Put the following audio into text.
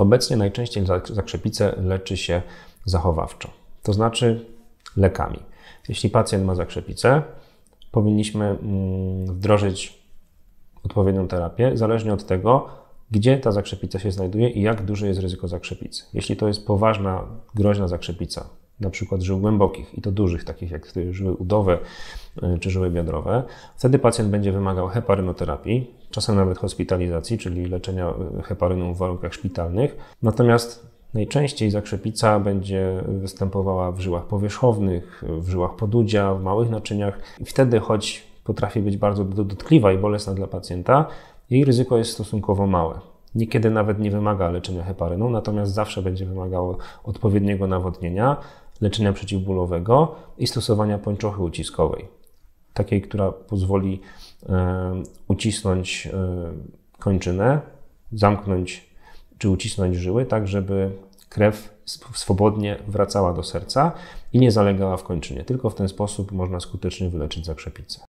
Obecnie najczęściej zakrzepicę leczy się zachowawczo, to znaczy lekami. Jeśli pacjent ma zakrzepicę, powinniśmy mm, wdrożyć odpowiednią terapię, zależnie od tego, gdzie ta zakrzepica się znajduje i jak duże jest ryzyko zakrzepicy. Jeśli to jest poważna, groźna zakrzepica, na przykład żył głębokich i to dużych, takich jak żyły udowe e, czy żyły biodrowe, wtedy pacjent będzie wymagał heparynoterapii, czasem nawet hospitalizacji, czyli leczenia e, heparyną w warunkach szpitalnych. Natomiast Najczęściej zakrzepica będzie występowała w żyłach powierzchownych, w żyłach podudzia, w małych naczyniach. I wtedy, choć potrafi być bardzo dotkliwa i bolesna dla pacjenta, jej ryzyko jest stosunkowo małe. Niekiedy nawet nie wymaga leczenia heparynu, natomiast zawsze będzie wymagało odpowiedniego nawodnienia, leczenia przeciwbólowego i stosowania pończochy uciskowej. Takiej, która pozwoli e, ucisnąć e, kończynę, zamknąć czy ucisnąć żyły, tak żeby krew swobodnie wracała do serca i nie zalegała w kończynie. Tylko w ten sposób można skutecznie wyleczyć zakrzepicę.